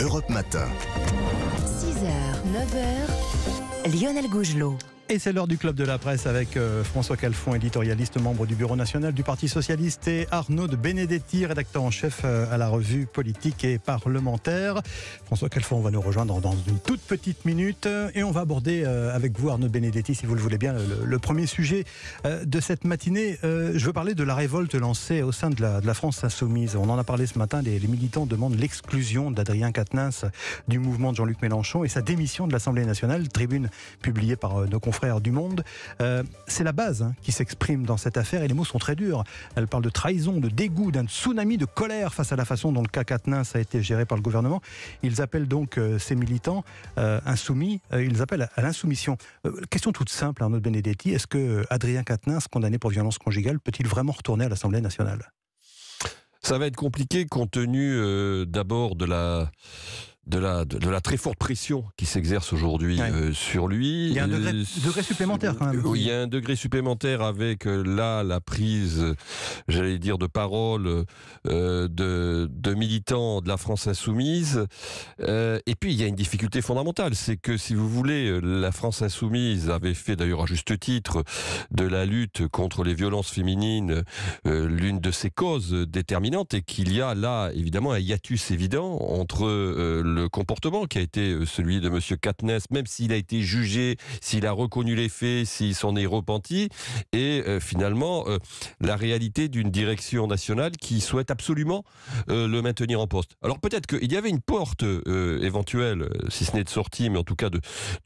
Europe Matin. 6h, 9h, Lionel Gougelot. Et c'est l'heure du Club de la Presse avec euh, François Calfon, éditorialiste, membre du Bureau national du Parti Socialiste, et Arnaud de Benedetti, rédacteur en chef euh, à la revue politique et parlementaire. François Calfon va nous rejoindre dans une toute petite minute et on va aborder euh, avec vous, Arnaud Benedetti, si vous le voulez bien, le, premier sujet de cette matinée. Je veux parler de la révolte lancée au sein de la, France insoumise. On en a parlé ce matin, les, militants demandent l'exclusion d'Adrien Quatennens du mouvement de Jean-Luc Mélenchon et sa démission de l'Assemblée nationale, tribune publiée par nos confrères frères du Monde. Euh, c'est la base hein, qui s'exprime dans cette affaire et les mots sont très durs. Elle parle de trahison, de dégoût, d'un tsunami de colère face à la façon dont le cas Quatennens a été géré par le gouvernement. Ils appellent donc euh, ces militants euh, insoumis, ils appellent à, l'insoumission. question toute simple, Arnaud Benedetti, est-ce que Adrien Quatennens, condamné pour violence conjugale, peut-il vraiment retourner à l'Assemblée nationale ça va être compliqué compte tenu d'abord de la de la, de, la très forte pression qui s'exerce aujourd'hui euh, sur lui. Il y a un degré, euh, supplémentaire quand même. il y a un degré supplémentaire avec euh, là la prise, j'allais dire, de parole de, de, militants de la France insoumise. et puis il y a une difficulté fondamentale, c'est que si vous voulez, la France insoumise avait fait d'ailleurs à juste titre de la lutte contre les violences féminines l'une de ses causes déterminantes et qu'il y a là évidemment un hiatus évident entre le comportement qui a été euh, celui de M. Katniss, même s'il a été jugé, s'il a reconnu les faits, s'il s'en est repenti, et euh, finalement euh, la réalité d'une direction nationale qui souhaite absolument le maintenir en poste. Alors peut-être qu'il y avait une porte éventuelle, si ce n'est de sortie, mais en tout cas de,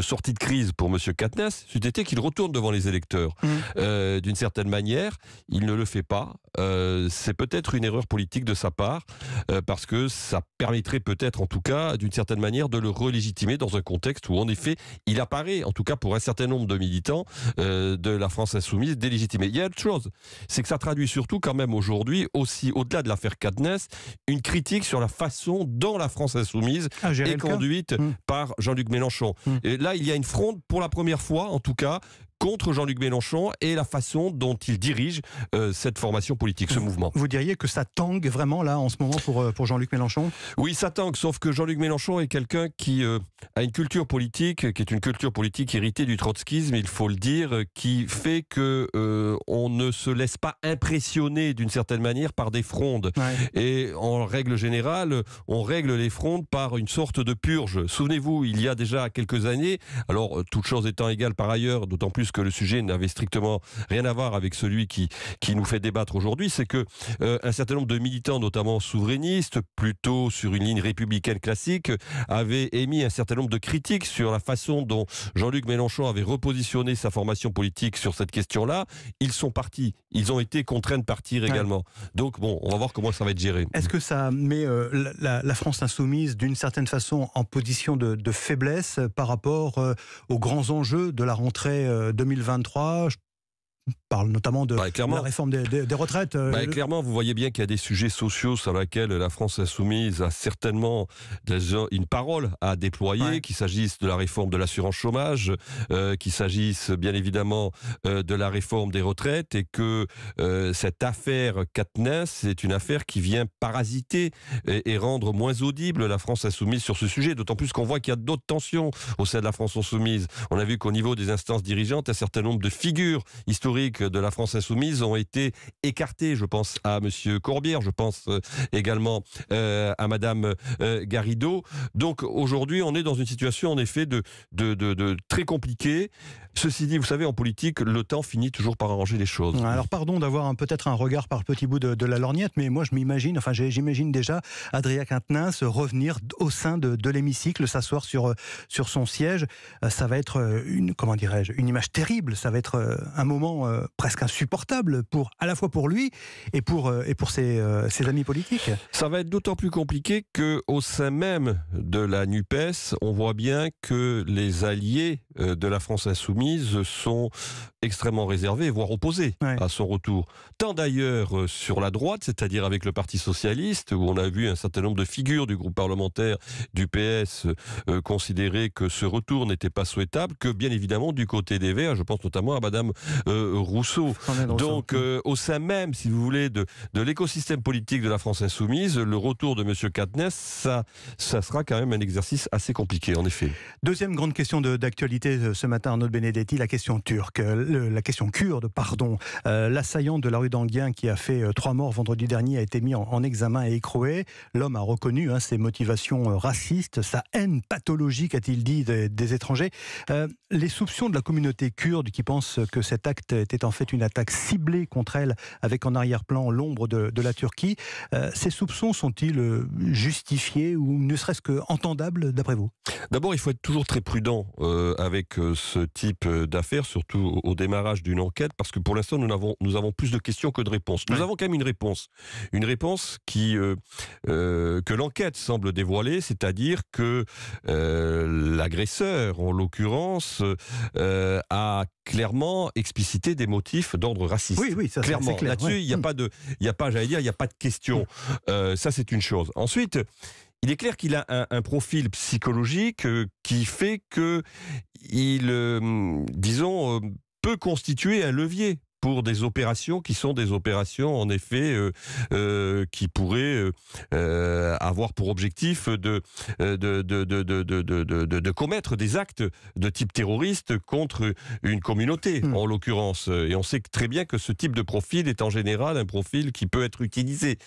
sortie de crise pour M. Katnes, c'était été qu'il retourne devant les électeurs. Mmh. d'une certaine manière, il ne le fait pas. C'est peut-être une erreur politique de sa part, parce que ça permettrait peut-être en tout cas d'une certaine manière, de le relégitimer dans un contexte où, en effet, il apparaît, en tout cas pour un certain nombre de militants euh, de la France insoumise, délégitimé. Il y a autre chose, c'est que ça traduit surtout quand même aujourd'hui, aussi au-delà de l'affaire Cadness, une critique sur la façon dont la France insoumise ah, est conduite hmm. par Jean-Luc Mélenchon. Hmm. Et là, il y a une fronde, pour la première fois en tout cas, contre Jean-Luc Mélenchon et la façon dont il dirige euh, cette formation politique, ce mouvement. Vous diriez que ça tangue vraiment là en ce moment pour, euh, pour Jean-Luc Mélenchon Oui, ça tangue, sauf que Jean-Luc Mélenchon est quelqu'un qui euh, a une culture politique, qui est une culture politique héritée du trotskisme, il faut le dire, qui fait que on ne se laisse pas impressionner d'une certaine manière par des frondes. Et en règle générale, on règle les frondes par une sorte de purge. Souvenez-vous, il y a déjà quelques années, alors toutes choses étant égales par ailleurs, d'autant plus que le sujet n'avait strictement rien à voir avec celui qui, qui nous fait débattre aujourd'hui, c'est que euh, un certain nombre de militants, notamment souverainistes, plutôt sur une ligne républicaine classique, avaient émis un certain nombre de critiques sur la façon dont Jean-Luc Mélenchon avait repositionné sa formation politique sur cette question-là. Ils sont partis, ils ont été contraints de partir également. Donc bon, on va voir comment ça va être géré. Est-ce que ça met euh, la, France insoumise d'une certaine façon en position de, faiblesse par rapport euh, aux grands enjeux de la rentrée 2023, je parle notamment de, bah, la réforme des, retraites. Euh, bah, clairement, vous voyez bien qu'il y a des sujets sociaux sur lesquels la France insoumise a certainement une parole à déployer, qu'il s'agisse de la réforme de l'assurance chômage, euh, qu'il s'agisse bien évidemment euh, de la réforme des retraites, et que cette affaire Katniss c'est une affaire qui vient parasiter et, et, rendre moins audible la France insoumise sur ce sujet, d'autant plus qu'on voit qu'il y a d'autres tensions au sein de la France insoumise. On a vu qu'au niveau des instances dirigeantes, un certain nombre de figures historiques de la France insoumise ont été écartés. Je pense à M. Corbière, je pense euh, également euh, à Mme euh, Garrido. Donc aujourd'hui, on est dans une situation en effet de, de, très compliquée. Ceci dit, vous savez, en politique, le temps finit toujours par arranger les choses. Alors pardon d'avoir peut-être un regard par le petit bout de, la lorgnette, mais moi je m'imagine, enfin j'imagine déjà Adrien se revenir au sein de, l'hémicycle, s'asseoir sur, sur son siège. Ça va être une, comment dirais-je, une image terrible. Ça va être un moment euh, presque insupportable pour à la fois pour lui et pour euh, et pour euh, ses, amis politiques. Ça va être d'autant plus compliqué que au sein même de la Nupes, on voit bien que les alliés de la France insoumise sont extrêmement réservés, voire opposés à son retour. Tant d'ailleurs sur la droite, c'est-à-dire avec le Parti socialiste, où on a vu un certain nombre de figures du groupe parlementaire du PS considérer que ce retour n'était pas souhaitable, que bien évidemment du côté des Verts, je pense notamment à Madame Rousseau. Donc, euh, au sein même, si vous voulez, de, de l'écosystème politique de la France insoumise, le retour de M. Katnès, ça, ça sera quand même un exercice assez compliqué, en effet. Deuxième grande question d'actualité euh, ce matin, Arnaud Benedetti, la question turque, euh, la question kurde, pardon. L'assaillant de la rue d'Anguien qui a fait trois morts vendredi dernier a été mis en, examen et écroué. L'homme a reconnu hein, ses motivations racistes, sa haine pathologique, a-t-il dit, des, étrangers. les soupçons de la communauté kurde qui pense que cet acte était en fait une attaque ciblée contre elle, avec en arrière-plan l'ombre de, la Turquie. Euh, ces soupçons sont-ils euh, justifiés ou ne serait-ce que entendables d'après vous D'abord, il faut être toujours très prudent euh, avec ce type d'affaires, surtout au, démarrage d'une enquête, parce que pour l'instant, nous avons, nous avons plus de questions que de réponses. Nous avons quand même une réponse. Une réponse qui, que l'enquête semble dévoiler, c'est-à-dire que l'agresseur, en l'occurrence, a clairement explicité des motifs d'ordre raciste. Oui, oui, ça, clairement. Clair, Là-dessus, il n'y a pas de, il a pas, j'allais dire, il n'y a pas de question. Mm. Euh, ça, c'est une chose. Ensuite. Il est clair qu'il a un, profil psychologique euh, qui fait que il, euh, disons, peut constituer un levier pour des opérations qui sont des opérations, en effet, euh, euh, qui pourraient euh, avoir pour objectif de de, commettre des actes de type terroriste contre une communauté, hmm. en l'occurrence. Et on sait très bien que ce type de profil est en général un profil qui peut être utilisé.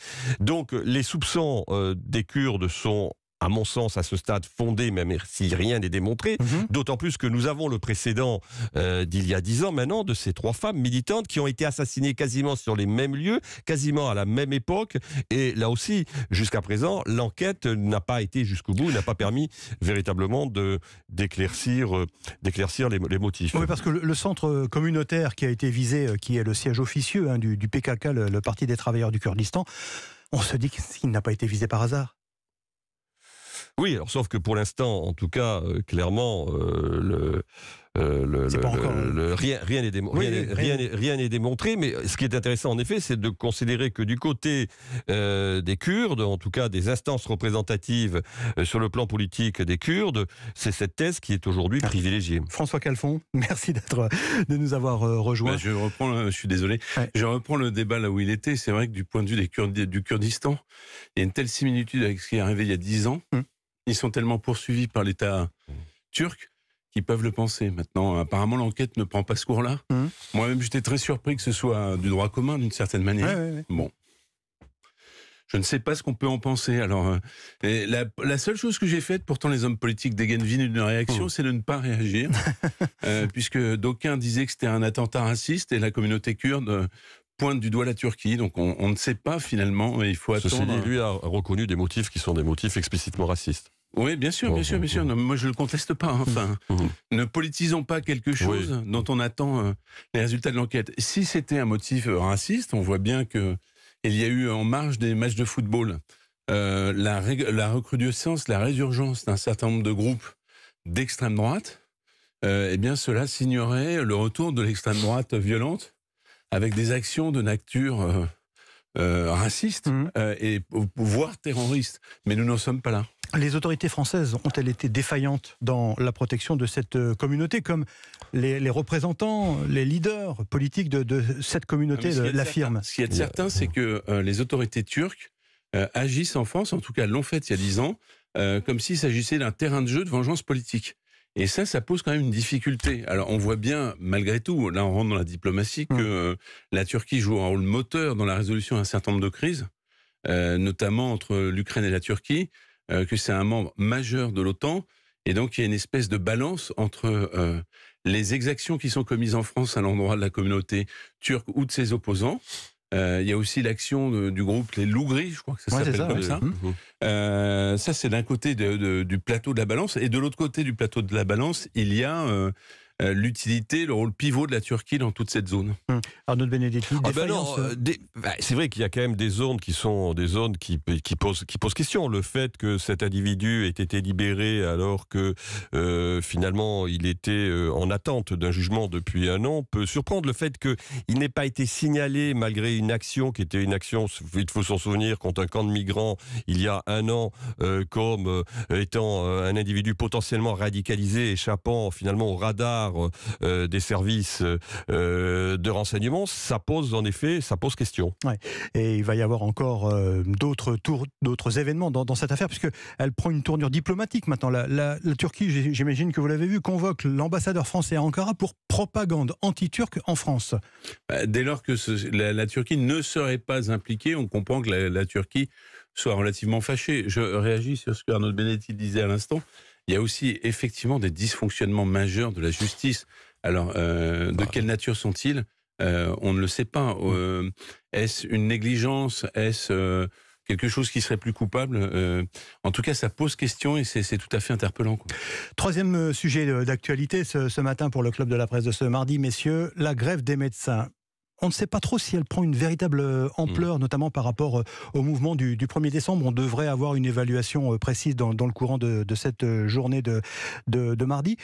Donc, les soupçons des Kurdes sont à mon sens, à ce stade fondé, même si rien n'est démontré, mhm. d'autant plus que nous avons le précédent euh, d'il y a dix ans maintenant de ces trois femmes militantes qui ont été assassinées quasiment sur les mêmes lieux, quasiment à la même époque, et là aussi, jusqu'à présent, l'enquête n'a pas été jusqu'au bout, n'a pas permis véritablement d'éclaircir euh, les, motifs. Oui, parce que le, centre euh, communautaire qui a été visé, qui est le siège officieux hein, du, PKK, le Parti des travailleurs du Kurdistan, on se dit qu'il n'a pas été visé par hasard. Oui, alors sauf que pour l'instant, en tout cas, euh, clairement, euh, euh, hein. le, rien, n'est rien, démontré. Mais ce qui est intéressant, en effet, c'est de considérer que du côté des Kurdes, en tout cas des instances représentatives sur le plan politique des Kurdes, c'est cette thèse qui est aujourd'hui ah. privilégiée. François Calfon, merci d'être, de nous avoir rejoint. Bah, je reprends, je suis désolé, je reprends le débat là où il était. C'est vrai que du point de vue des Kurdes, du Kurdistan, il y a une telle similitude avec ce qui est arrivé il y a dix ans. Hum ils sont tellement poursuivis par l'État turc qu'ils peuvent le penser. Maintenant, apparemment, l'enquête ne prend pas ce cours-là. Mmh. Moi-même, j'étais très surpris que ce soit du droit commun, d'une certaine manière. Bon. Je ne sais pas ce qu'on peut en penser. Alors, euh, la, seule chose que j'ai faite, pourtant les hommes politiques dégainent vite une réaction, oh. c'est de ne pas réagir, euh, puisque d'aucuns disaient que c'était un attentat raciste et la communauté kurde euh, pointe du doigt la Turquie. Donc on, ne sait pas finalement, mais il faut attendre. lui a reconnu des motifs qui sont des motifs explicitement racistes. Oui, bien sûr, bien sûr, bien sûr. moi, je ne le conteste pas. Hein. Enfin, mmh, mmh, mmh. ne politisons pas quelque chose dont on attend euh, les résultats de l'enquête. Si c'était un motif euh, raciste, on voit bien qu'il y a eu en marge des matchs de football euh, la, recrudescence, la résurgence d'un certain nombre de groupes d'extrême droite. eh bien, cela signerait le retour de l'extrême droite violente avec des actions de nature euh, racistes mmh. euh, et voire terroristes. Mais nous n'en sommes pas là. Les autorités françaises ont-elles été défaillantes dans la protection de cette euh, communauté, comme les, représentants, les leaders politiques de, cette communauté ah, l'affirment Ce qui est certain, c'est que les autorités turques agissent en France, en tout cas l'ont fait il y a dix ans, comme s'il s'agissait d'un terrain de jeu de vengeance politique. Et ça, ça pose quand même une difficulté. Alors on voit bien, malgré tout, là on rentre dans la diplomatie, mmh. que euh, la Turquie joue un rôle moteur dans la résolution d'un certain nombre de crises, euh, notamment entre l'Ukraine et la Turquie, euh, que c'est un membre majeur de l'OTAN. Et donc il y a une espèce de balance entre les exactions qui sont commises en France à l'endroit de la communauté turque ou de ses opposants, euh, il y a aussi l'action du groupe Les Loups Gris, je crois que ça s'appelle ça, comme ça. Mmh. Euh, ça, c'est d'un côté du plateau de la Balance. Et de l'autre côté du plateau de la Balance, il y a euh, euh, l'utilité, le rôle pivot de la Turquie dans toute cette zone. Hum. Arnaud Benedetti, ah, ben euh, euh. bah, c'est vrai qu'il y a quand même des zones qui sont des zones qui, posent, qui posent question. Le fait que cet individu ait été libéré alors que finalement il était en attente d'un jugement depuis un an peut surprendre. Le fait qu'il n'ait pas été signalé malgré une action qui était une action, il faut s'en souvenir, contre un camp de migrants il y a un an comme étant un individu potentiellement radicalisé, échappant finalement au radar euh, euh, des services euh, de renseignement, ça pose en effet, ça pose question. Et il va y avoir encore d'autres tours, d'autres événements dans, cette affaire, puisque elle prend une tournure diplomatique maintenant. La, Turquie, j'imagine que vous l'avez vu, convoque l'ambassadeur français à Ankara pour propagande anti-turque en France. Bah, dès lors que la, Turquie ne serait pas impliquée, on comprend que la Turquie soit relativement fâchée. Je réagis sur ce que Arnaud Benetti disait à l'instant il y a aussi effectivement des dysfonctionnements majeurs de la justice. Alors, euh, de bah quelle nature sont-ils euh, On ne le sait pas. Mmh. Euh, est-ce une négligence Est-ce quelque chose qui serait plus coupable En tout cas, ça pose question et c'est tout à fait interpellant. Troisième sujet d'actualité ce matin pour le Club de la Presse de ce mardi, messieurs, la grève des médecins on ne sait pas trop si elle prend une véritable euh, ampleur, mm. notamment par rapport euh, au mouvement du, 1er décembre. On devrait avoir une évaluation euh, précise dans, le courant de, cette journée de, mardi.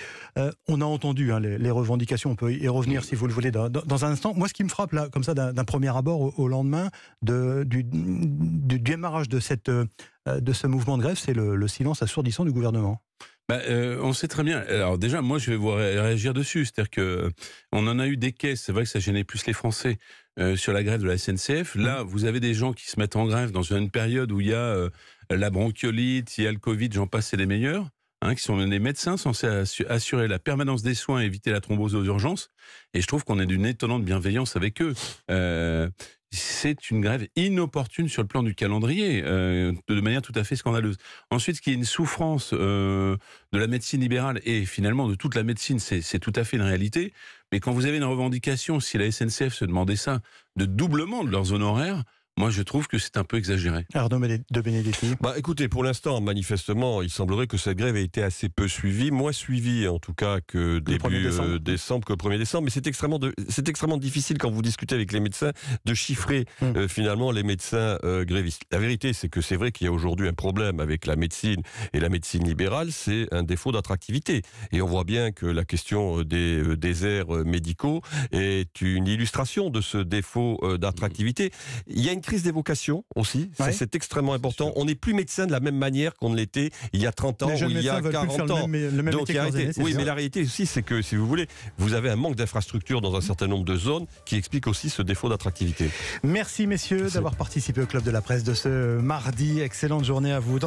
on a entendu hein, les, revendications, on peut y revenir mm. si vous le voulez dans, un instant. Moi, ce qui me frappe là, comme ça, d'un premier abord au, lendemain du, démarrage de, ce mouvement de grève, c'est le silence assourdissant du gouvernement. Bah, euh, on sait très bien. Alors déjà, moi, je vais vous réagir dessus. C'est-à-dire que euh, on en a eu des caisses. C'est vrai que ça gênait plus les Français euh, sur la grève de la SNCF. Là, mmh. vous avez des gens qui se mettent en grève dans une période où il y a la bronchiolite, il y a le Covid, j'en passe, c'est les meilleurs. Hein, qui sont des médecins censés assurer la permanence des soins et éviter la thrombose aux urgences. Et je trouve qu'on est d'une étonnante bienveillance avec eux. Euh, c'est une grève inopportune sur le plan du calendrier, euh, de manière tout à fait scandaleuse. Ensuite, ce qui est une souffrance euh, de la médecine libérale et finalement de toute la médecine, c'est tout à fait une réalité. Mais quand vous avez une revendication, si la SNCF se demandait ça, de doublement de leurs honoraires, moi je trouve que c'est un peu exagéré. Arnaud de Benedetti. Bah écoutez, pour l'instant, manifestement, il semblerait que cette grève ait été assez peu suivie, moins suivie en tout cas que début euh, décembre. que 1er décembre, mais c'est extrêmement, extrêmement difficile quand vous discutez avec les médecins de chiffrer mm. euh, finalement les médecins euh, grévistes. La vérité, c'est que c'est vrai qu'il y a aujourd'hui un problème avec la médecine et la médecine libérale, c'est un défaut d'attractivité. Et on voit bien que la question des déserts médicaux est une illustration de ce défaut d'attractivité. Il y a une crise des vocations aussi. C'est extrêmement important. On n'est plus médecin de la même manière qu'on l'était il y a 30 ans ou il y a 40 ans. oui, mais la réalité aussi, c'est que si vous voulez, vous avez un manque d'infrastructures dans un certain nombre de zones qui explique aussi ce défaut d'attractivité. Merci messieurs d'avoir participé au club de la presse de ce mardi. Excellente journée à vous.